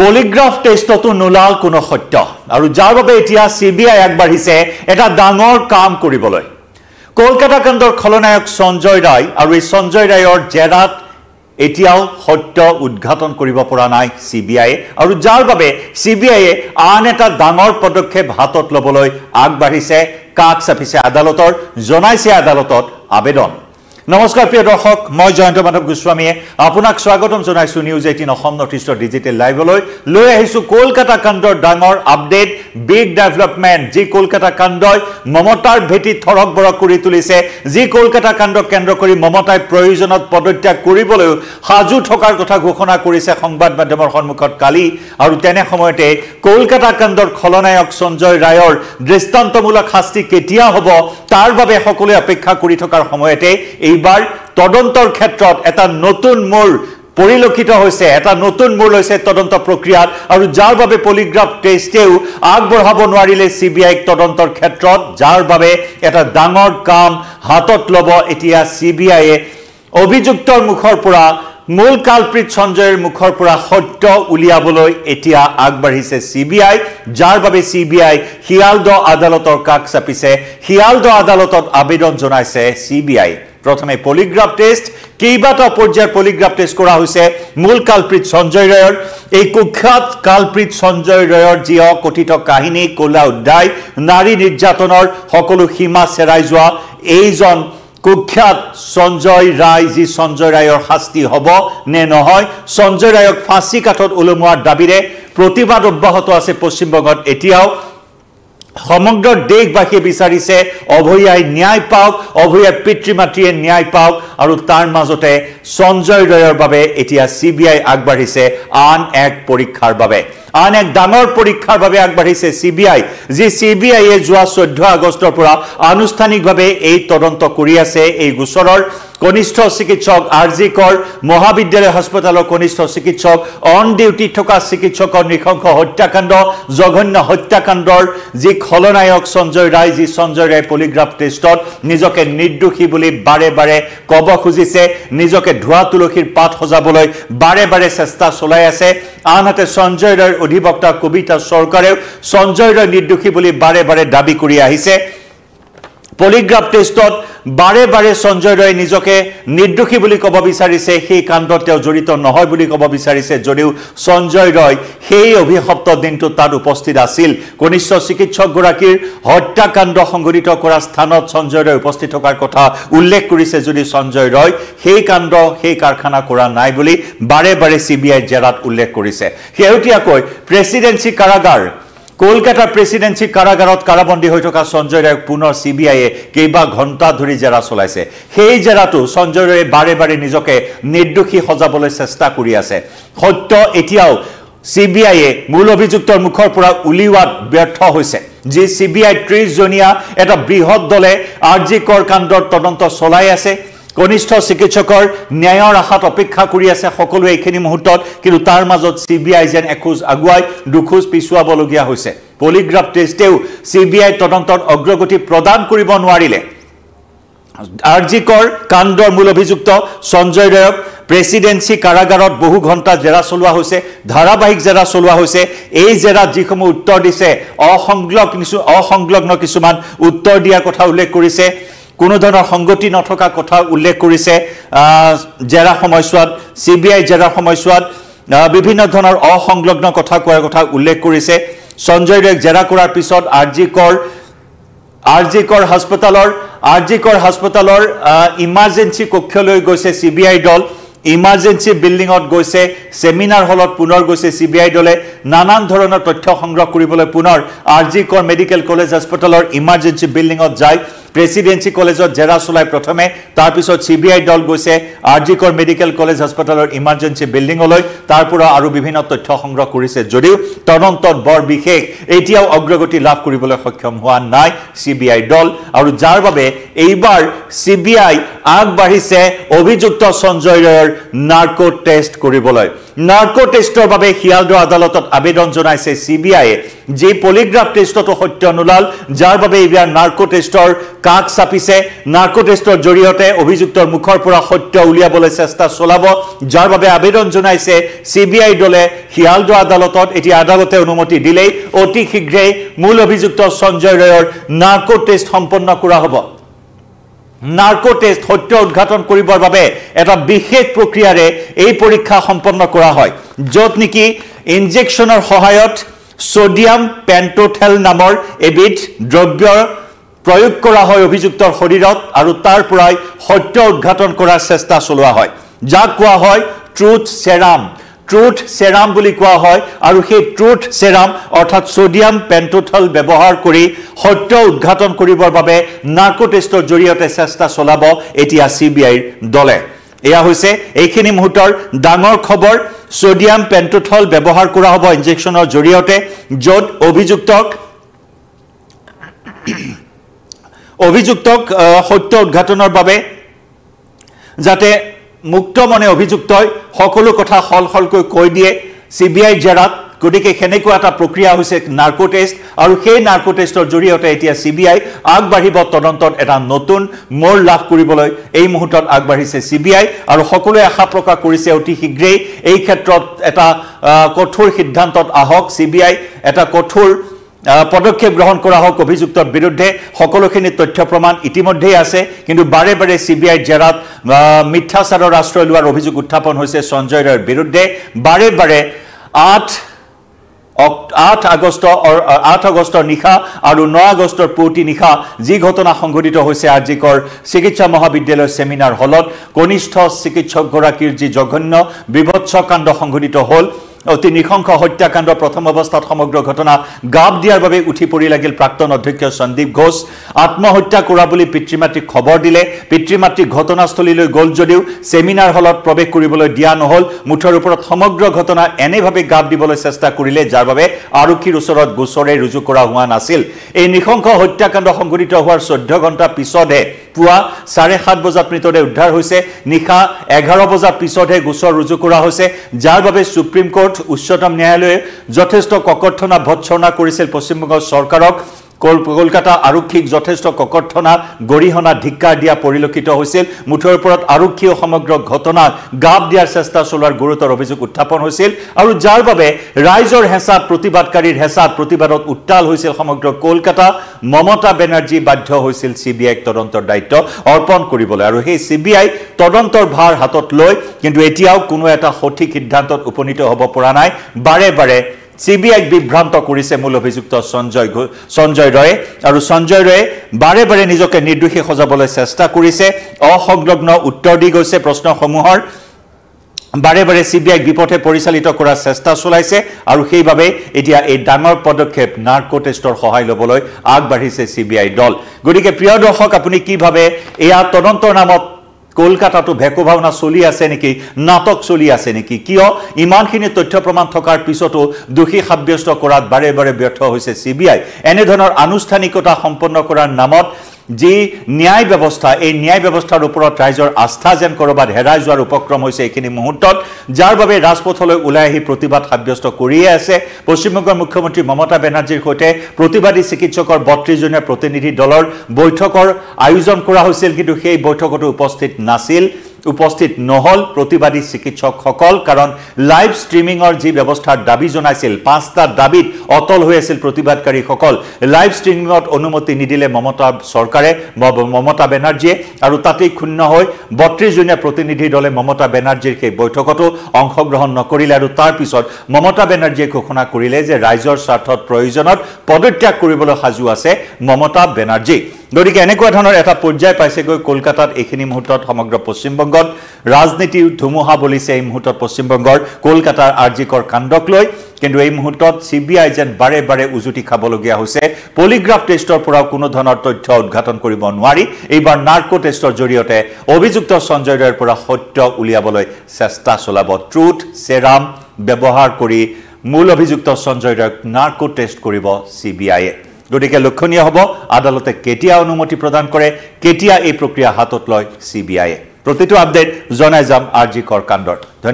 polygraph টেষ্টতো নোলাল কোনো সত্য আৰু যাৰ বাবে এতিয়া চি বি আই আগবাঢ়িছে এটা ডাঙৰ কাম কৰিবলৈ কলকাতা কাণ্ডৰ খলনায়ক সঞ্জয় ৰায় আৰু এই সঞ্জয় ৰায়ৰ জেৰাত এতিয়াও সত্য উদঘাটন কৰিব পৰা নাই চি বি আইয়ে আৰু যাৰ বাবে চি বি আইয়ে আন এটা ডাঙৰ পদক্ষেপ হাতত ল'বলৈ আগবাঢ়িছে কাষ চাপিছে আদালতৰ জনাইছে আদালতত আবেদন নমস্কাৰ প্ৰিয় দৰ্শক মই জয়ন্ত মাধৱ গোস্বামীয়ে আপোনাক স্বাগতম জনাইছোঁ নিউজ এইটিন অসম নৰ্থ ইষ্টৰ ডিজিটেল লাইভলৈ লৈ আহিছোঁ কলকাতা কাণ্ডৰ ডাঙৰ আপডেট বিগ ডেভেলপমেন্ট যি কলকাতা কাণ্ডই মমতাৰ ভেটি থৰক বৰক কৰি তুলিছে যি কলকাতা কাণ্ডক কেন্দ্ৰ কৰি মমতাই প্ৰয়োজনত পদত্যাগ কৰিবলৈও সাজু থকাৰ কথা ঘোষণা কৰিছে সংবাদ মাধ্যমৰ সন্মুখত কালি আৰু তেনে সময়তে কলকাতা কাণ্ডৰ খলনায়ক সঞ্জয় ৰায়ৰ দৃষ্টান্তমূলক শাস্তি কেতিয়া হ'ব তাৰ বাবে সকলোৱে অপেক্ষা কৰি থকাৰ সময়তে এইবাৰ তদন্তৰ ক্ষেত্ৰত এটা নতুন মোৰ পৰিলক্ষিত হৈছে এটা নতুন মূল হয়েছে তদন্ত প্ৰক্ৰিয়াত আৰু যাৰ বাবে পলিগ্ৰাফ টেষ্টেও আগবঢ়াব নোৱাৰিলে চি বি আইক তদন্তৰ ক্ষেত্ৰত যাৰ বাবে এটা ডাঙৰ কাম হাতত লব এতিয়া চি বি আইয়ে অভিযুক্তৰ মুখৰ পৰা মূল কালপ্ৰীত সঞ্জয়ৰ মুখৰ পৰা সত্য উলিয়াবলৈ এতিয়া আগবাঢ়িছে চি বি আই যাৰ বাবে চি বি আই শিয়ালদ আদালতৰ কাষ চাপিছে শিয়ালদ আদালতত আবেদন জনাইছে চি বি আই প্রথমে পলিগ্রাফ টেস্ট কেইবাটাও পর্যায়ের পলিগ্রাফ টেস্ট করা হয়েছে মূল কালপ্রীত সঞ্জয় রয়ের এই কুখ্যাত কালপ্রীত সঞ্জয় রয়ের যি অকথিত কাহিনী কলা উদ্যায় নারী নির্যাতনের সকল সীমা চেরাই যাওয়া এইজন কুখ্যাত সঞ্জয় রায় যি সঞ্জয় রায়ের শাস্তি হব নে নহয় সঞ্জয় রায়ক ফাঁসি কাঠত ওলমার দাবিরে প্রতিবাদ অব্যাহত আছে পশ্চিমবঙ্গত এতিয়াও সমগ্ৰ দেশবাসীয়ে বিচাৰিছে অভয়াই ন্যায় পাওক অভয়াই পিতৃ মাতৃয়ে ন্যায় পাওক আৰু তাৰ মাজতে সঞ্জয় ৰয়ৰ বাবে এতিয়া চি বি আই আগবাঢ়িছে আন এক পৰীক্ষাৰ বাবে আন এক ডাঙৰ পৰীক্ষাৰ বাবে আগবাঢ়িছে চি বি আই যি চি বি আইয়ে যোৱা চৈধ্য আগষ্টৰ পৰা আনুষ্ঠানিকভাৱে এই তদন্ত কৰি আছে এই গোচৰৰ কনিষ্ঠ চিকিৎসক আৰ জি কৰ মহাবিদ্যালয় হস্পিটেলৰ কনিষ্ঠ চিকিৎসক অন ডিউটি থকা চিকিৎসকৰ নৃশংস হত্যাকাণ্ড জঘন্য হত্যাকাণ্ডৰ যি খলনায়ক সঞ্জয় ৰায় যি সঞ্জয় ৰায় পলিগ্ৰাফ টেষ্টত নিজকে নিৰ্দোষী বুলি বাৰে বাৰে ক'ব হ'ব খুজিছে নিজকে ধোৱা তুলসীৰ পাত সজাবলৈ বাৰে বাৰে চেষ্টা চলাই আছে আনহাতে সঞ্জয় ৰয়ৰ অধিবক্তা কবিতা চৰকাৰেও সঞ্জয় ৰয় নিৰ্দোষী বুলি বাৰে বাৰে দাবী কৰি আহিছে পলিগ্ৰাফ টেষ্টত বাৰে বাৰে সঞ্জয় ৰয় নিজকে নিৰ্দোষী বুলি ক'ব বিচাৰিছে সেই কাণ্ডত তেওঁ জড়িত নহয় বুলি ক'ব বিচাৰিছে যদিও সঞ্জয় ৰয় সেই অভিশপ্ত দিনটো তাত উপস্থিত আছিল কনিষ্ঠ চিকিৎসকগৰাকীৰ হত্যাকাণ্ড সংঘটিত কৰা স্থানত সঞ্জয় ৰয় উপস্থিত থকাৰ কথা উল্লেখ কৰিছে যদি সঞ্জয় ৰয় সেই কাণ্ড সেই কাৰখানা কৰা নাই বুলি বাৰে বাৰে চি বি আইৰ জেৰাত উল্লেখ কৰিছে শেহতীয়াকৈ প্ৰেচিডেঞ্চি কাৰাগাৰ কলকাতাৰ প্ৰেচিডেঞ্চি কাৰাগাৰত কাৰাবন্দী হৈ থকা সঞ্জয় ৰায়ক পুনৰ চি বি আয়ে কেইবা ঘণ্টা ধৰি জেৰা চলাইছে সেই জেৰাটো সঞ্জয় ৰায়ে বাৰে বাৰে নিজকে নিৰ্দোষী সজাবলৈ চেষ্টা কৰি আছে সত্য এতিয়াও চি বি আয়ে মূল অভিযুক্তৰ মুখৰ পৰা উলিওৱাত ব্যৰ্থ হৈছে যি চি বি আই ত্ৰিশজনীয়া এটা বৃহৎ দলে আৰ জি কৰ তদন্ত চলাই আছে কনিষ্ঠ চিকিৎসকৰ ন্যায়ৰ আশাত অপেক্ষা কৰি আছে সকলোৱে এইখিনি মুহূৰ্তত কিন্তু তাৰ মাজত চি বি আই যেন এখোজ আগুৱাই দুখোজ পিছুৱাবলগীয়া হৈছে পলিগ্ৰাফ টেষ্টেও চি বি আই তদন্তত অগ্ৰগতি প্ৰদান কৰিব নোৱাৰিলে আৰ জি কৰ কাণ্ডৰ মূল অভিযুক্ত সঞ্জয় ৰায়ক প্ৰেচিডেঞ্চি কাৰাগাৰত বহু ঘণ্টা জেৰা চলোৱা হৈছে ধাৰাবাহিক জেৰা চলোৱা হৈছে এই জেৰাত যিসমূহ উত্তৰ দিছে অসংলগ্ন কিছু অসংলগ্ন কিছুমান উত্তৰ দিয়াৰ কথা উল্লেখ কৰিছে কোনো ধৰণৰ সংগতি নথকা কথা উল্লেখ কৰিছে জেৰা সময়ছোৱাত চি বি আই জেৰাৰ সময়ছোৱাত বিভিন্ন ধৰণৰ অসংলগ্ন কথা কোৱাৰ কথা উল্লেখ কৰিছে সঞ্জয় ৰেগ জেৰা কৰাৰ পিছত R G Kar R G Kar হাস্পতালৰ আৰ জি কৰ হাস্পতালৰ ইমাৰ্জেঞ্চি কক্ষলৈ গৈছে চি বি আই দল ইমাৰ্জেঞ্চি বিল্ডিঙত গৈছে ছেমিনাৰ হলত পুনৰ গৈছে চি বি আই দলে নানান ধৰণৰ তথ্য সংগ্ৰহ কৰিবলৈ পুনৰ R G Kar medical college হাস্পতালৰ ইমাৰ্জেঞ্চি বিল্ডিঙত যায় প্রেসিডেন্সি কলেজত জেরা চলায় প্রথমে তারপর সিবিআই দল গৈছে গেছে আর্জিকর মেডিকেল কলেজ হাসপাতালের ইমার্জেন্সি বিল্ডিং তারপর আরো বিভিন্ন তথ্য সংগ্রহ করেছে যদিও তদন্ত বড় বিশেষ এটিও অগ্রগতি লাভ করবলে সক্ষম হওয়া নাই সিবিআই দল আর যার বাবে এইবার সিবিআই আগবাড়িছে অভিযুক্ত সঞ্জয় রয়ের নার্কো টেস্ট করবলে নার্কো টেস্টর বাবে শিয়ালদহ আদালতত আবেদন জানাইছে সিবিআই যে পলিগ্রাফ টেস্টতো সত্য নোলাল যার বাবে এবার নার্কো টেস্টর কাক চাপিছে নাৰ্কো টেষ্টৰ জৰিয়তে অভিযুক্তৰ মুখৰ পৰা সত্য উলিয়াবলৈ চেষ্টা চলাব যাৰ বাবে আবেদন জনাইছে চি বি আই দলে শিয়ালদ আদালতত এতিয়া আদালতে অনুমতি দিলেই অতি শীঘ্ৰেই মূল অভিযুক্ত সঞ্জয় ৰয়ৰ নাৰ্কো টেষ্ট সম্পন্ন কৰা হ'ব নাৰ্কো টেষ্ট সত্য উদঘাটন কৰিবৰ বাবে এটা বিশেষ প্ৰক্ৰিয়াৰে এই পৰীক্ষা সম্পন্ন কৰা হয় য'ত নেকি ইনজেকশ্যনৰ সহায়ত ছডিয়াম পেণ্টোথেল নামৰ এবিধ দ্ৰব্যৰ প্ৰয়োগ কৰা হয় অভিযুক্তৰ শৰীৰত আৰু তাৰ পৰাই সত্য উদঘাটন কৰাৰ চেষ্টা চলোৱা হয় যাক কোৱা হয় ট্ৰুথ চেৰাম ট্ৰুথ চেৰাম বুলি কোৱা হয় আৰু সেই ট্ৰুথ চেৰাম অৰ্থাৎ ছ'ডিয়াম পেণ্টোথল ব্যৱহাৰ কৰি সত্য উদঘাটন কৰিবৰ বাবে নাৰ্কো টেষ্টৰ জৰিয়তে চেষ্টা চলাব এতিয়া চি বি আইৰ দলে এয়া হৈছে এইখিনি মুহূৰ্তৰ ডাঙৰ খবৰ ছ'ডিয়াম পেণ্টোথল ব্যৱহাৰ কৰা হ'ব ইনজেকশ্যনৰ জৰিয়তে য'ত অভিযুক্তক অভিযুক্তক সত্য উদঘাটনৰ বাবে যাতে মুক্ত মনে অভিযুক্তই সকলো কথা সল সলকৈ কৈ দিয়ে চি বি আই জেৰাত গতিকে সেনেকুৱা এটা প্ৰক্ৰিয়া হৈছে নাৰ্কো টেষ্ট আৰু সেই নাৰ্কো টেষ্টৰ জৰিয়তে এতিয়া চি বি আই আগবাঢ়িব তদন্তত এটা নতুন মোৰ লাভ কৰিবলৈ এই মুহূৰ্তত আগবাঢ়িছে চি বি আই আৰু সকলোৱে আশা প্ৰকাশ কৰিছে অতি শীঘ্ৰেই এই ক্ষেত্ৰত এটা কঠোৰ সিদ্ধান্তত আহক চি বি আই এটা কঠোৰ পদক্ষেপ গ্ৰহণ কৰা হওক অভিযুক্তৰ বিৰুদ্ধে সকলোখিনি তথ্য প্ৰমাণ ইতিমধ্যেই আছে কিন্তু বাৰে বাৰে চি বি আইৰ জেৰাত মিথ্যাচাৰৰ আশ্ৰয় লোৱাৰ অভিযোগ উত্থাপন হৈছে সঞ্জয় ৰয়ৰ বিৰুদ্ধে বাৰে বাৰে আঠ আঠ আগষ্ট আঠ আগষ্টৰ নিশা আৰু ন আগষ্টৰ পুৱতি নিশা যি ঘটনা সংঘটিত হয়েছে আজিকৰ চিকিৎসা মহাবিদ্যালয়ৰ ছেমিনাৰ হলত কনিষ্ঠ চিকিৎসকগৰাকীৰ চিকিৎসকগীৰ যঘন্য বিভৎসকাণ্ড সংঘটিত হল অতি নিশংস হত্যাকাণ্ডৰ প্ৰথম অৱস্থাত সমগ্ৰ ঘটনা গাপ দিয়াৰ বাবে উঠি পৰি লাগিল প্ৰাক্তন অধ্যক্ষ সন্দীপ ঘোষ আত্মহত্যা কৰা বুলি পিতৃ মাতৃক খবৰ দিলে পিতৃ মাতৃক ঘটনাস্থলীলৈ গ'ল যদিও ছেমিনাৰ হলত প্ৰৱেশ কৰিবলৈ দিয়া নহ'ল মুঠৰ ওপৰত সমগ্ৰ ঘটনা এনেভাৱে গাপ দিবলৈ চেষ্টা কৰিলে যাৰ বাবে আৰক্ষীৰ ওচৰত গোচৰে ৰুজু কৰা হোৱা নাছিল এই নিশংস হত্যাকাণ্ড সংঘটিত হোৱাৰ চৈধ্য ঘণ্টা পিছতহে পুৱা চাৰে সাত বজাত মৃতদেহ উদ্ধাৰ হৈছে নিশা এঘাৰ বজাৰ পিছতহে গোচৰ ৰুজু কৰা হৈছে যাৰ বাবে সুপ্ৰিম কোৰ্ট উচ্চতম ন্যায়ালয়ে যথেষ্ট ককৰ্থনা ভৎসৰ্ণা কৰিছিল পশ্চিমবংগ চৰকাৰক কলকাতা আৰক্ষীক যথেষ্ট ককৰ্থনা গৰিহণা ধিক্কাৰ দিয়া পৰিলক্ষিত হৈছিল মুঠৰ ওপৰত আৰক্ষীয়ে সমগ্ৰ ঘটনাক গাপ দিয়াৰ চেষ্টা চলোৱাৰ গুৰুতৰ অভিযোগ উত্থাপন হৈছিল আৰু যাৰ বাবে ৰাইজৰ হেঁচাত প্ৰতিবাদকাৰীৰ হেঁচাত প্ৰতিবাদত উত্তাল হৈছিল সমগ্ৰ কলকাতা মমতা বেনাৰ্জী বাধ্য হৈছিল চি বি আইক তদন্তৰ দায়িত্ব অৰ্পণ কৰিবলৈ আৰু সেই চি বি আই তদন্তৰ ভাৰ হাতত লৈ কিন্তু এতিয়াও কোনো এটা সঠিক সিদ্ধান্তত উপনীত হ'ব পৰা নাই বাৰে বাৰে চি বি আইক বিভ্ৰান্ত কৰিছে মূল অভিযুক্ত সঞ্জয় ঘো সঞ্জয় ৰয়ে আৰু সঞ্জয় ৰয়ে বাৰে বাৰে নিজকে নিৰ্দোষী সজাবলৈ চেষ্টা কৰিছে অসংলগ্ন উত্তৰ দি গৈছে প্ৰশ্নসমূহৰ বাৰে বাৰে চি বি আইক বিপথে পৰিচালিত কৰাৰ চেষ্টা চলাইছে আৰু সেইবাবে এতিয়া এই ডাঙৰ পদক্ষেপ নাৰ্কো টেষ্টৰ সহায় ল'বলৈ আগবাঢ়িছে চি বি আই দল গতিকে প্ৰিয় দৰ্শক আপুনি কিভাৱে এয়া তদন্তৰ নামত কলকাতাতো ভেকু ভাওনা চলি আছে নেকি নাটক চলি আছে নেকি কিয় ইমানখিনি তথ্য প্ৰমাণ থকাৰ পিছতো দোষী সাব্যস্ত কৰাত বাৰে বাৰে ব্যৰ্থ হৈছে চি বি আই এনেধৰণৰ আনুষ্ঠানিকতা সম্পন্ন কৰাৰ নামত যি ন্যায় ব্যৱস্থা এই ন্যায় ব্যৱস্থাৰ ওপৰত ৰাইজৰ আস্থা যেন ক'ৰবাত হেৰাই যোৱাৰ উপক্ৰম হৈছে এইখিনি মুহূৰ্তত যাৰ বাবে ৰাজপথলৈ ওলাই আহি প্ৰতিবাদ সাব্যস্ত কৰিয়ে আছে পশ্চিমবংগৰ মুখ্যমন্ত্ৰী মমতা বেনাৰ্জীৰ সৈতে প্ৰতিবাদী চিকিৎসকৰ বত্ৰিছজনীয়া প্ৰতিনিধি দলৰ বৈঠকৰ আয়োজন কৰা হৈছিল কিন্তু সেই বৈঠকতো উপস্থিত নাছিল উপস্থিত নহল প্ৰতিবাদী চিকিৎসক কাৰণ লাইভ স্ট্ৰিমিংৰ যি ব্যবস্থার দাবি জনাইছিল পাঁচটা দাবিত অটল হৈ আছিল প্রতিবাদকারী সকল লাইভ স্ট্রিমিংত অনুমতি নিদিলে মমতা সরকারে মমতা ব্যানার্জীয়ে আর তাতেই ক্ষুণ্ণ হয়ে বত্রিশজনীয় প্রতিনিধি দলে মমতা ব্যানার্জীর সেই বৈঠকতো অংশগ্রহণ নকরিলে আর তারপর মমতা ব্যানার্জীয়ে ঘোষণা করলে যে রাইজর স্বার্থত প্রয়োজনত পদত্যাগ করবলে সাজু আছে মমতা ব্যানার্জী গতিকে এনেকুৱা ধৰণৰ এটা পৰ্যায় পাইছেগৈ কলকাতাত এইখিনি মুহূৰ্তত সমগ্ৰ পশ্চিমবংগত ৰাজনীতি ধুমুহা বলিছে এই মুহূৰ্তত পশ্চিমবংগৰ কলকাতাৰ আৰ আৰ্জিকৰ কাণ্ডক লৈ কিন্তু এই মুহূৰ্তত চি বি আই যেন বাৰে বাৰে উজুতি খাবলগীয়া হৈছে পলিগ্ৰাফ টেষ্টৰ পৰাও কোনো ধৰণৰ তথ্য উদঘাটন কৰিব নোৱাৰি এইবাৰ নাৰ্কো টেষ্টৰ জৰিয়তে অভিযুক্ত সঞ্জয় ৰায়ৰ পৰা সত্য উলিয়াবলৈ চেষ্টা চলাব ট্ৰুথ চেৰাম ব্যৱহাৰ কৰি মূল অভিযুক্ত সঞ্জয় ৰায়ক নাৰ্কো টেষ্ট কৰিব চি বি আইয়ে গতিকে লক্ষণীয় হ'ব আদালতে কেতিয়া অনুমতি প্ৰদান কৰে কেতিয়া এই প্ৰক্ৰিয়া হাতত লয় চি বি আইয়ে প্ৰতিটো আপডেট জনাই যাম আৰ জি কৰ কাণ্ডত